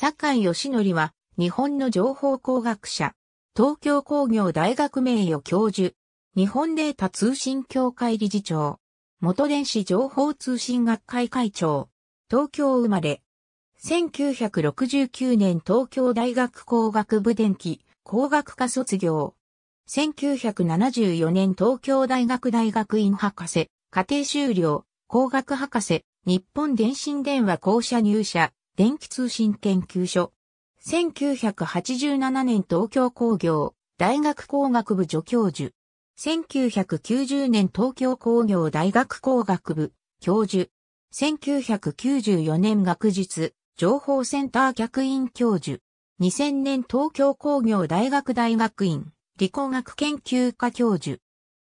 坂井義則は、日本の情報工学者、東京工業大学名誉教授、日本データ通信協会理事長、元電子情報通信学会会長、東京生まれ、1969年東京大学工学部電気工学科卒業。1974年東京大学大学院博士、家庭修了、工学博士、日本電信電話公社入社。電気通信研究所。1987年東京工業大学工学部助教授。1990年東京工業大学工学部教授。1994年学術情報センター客員教授。2000年東京工業大学大学院理工学研究科教授。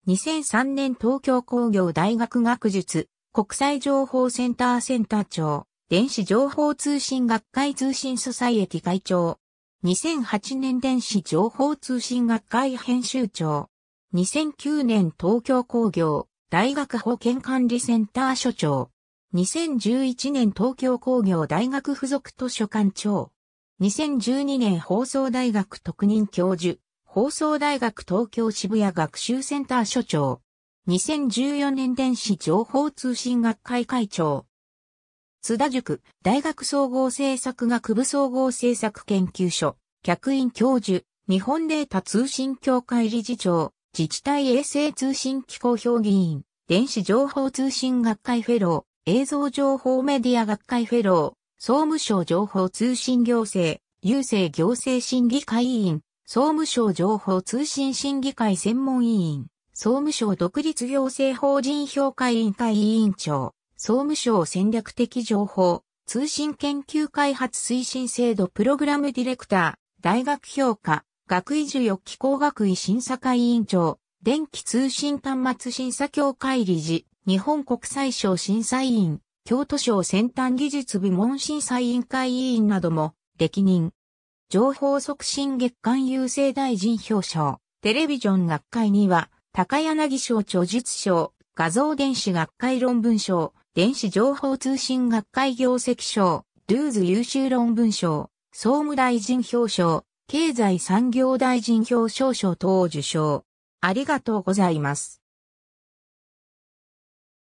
2003年東京工業大学学術国際情報センターセンター長。電子情報通信学会通信ソサイエティ会長。2008年電子情報通信学会編集長。2009年東京工業大学保健管理センター所長。2011年東京工業大学附属図書館長。2012年放送大学特任教授、放送大学東京渋谷学習センター所長。2014年電子情報通信学会会長。津田塾、大学総合政策学部総合政策研究所、客員教授、日本データ通信協会理事長、自治体衛星通信機構評議員、電子情報通信学会フェロー、映像情報メディア学会フェロー、総務省情報通信行政、郵政行政審議会委員、総務省情報通信審議会専門委員、総務省独立行政法人評価委員会委員長、総務省戦略的情報、通信研究開発推進制度プログラムディレクター、大学評価、学位授与機構学位審査会委員長、電気通信端末審査協会理事、日本国際省審査委員、京都省先端技術部門審査委員会委員なども、歴任。情報促進月間優勢大臣表彰、テレビジョン学会には、高柳省著述賞、画像電子学会論文賞、電子情報通信学会業績賞、ルーズ優秀論文賞、総務大臣表彰、経済産業大臣表彰賞等を受賞。ありがとうございます。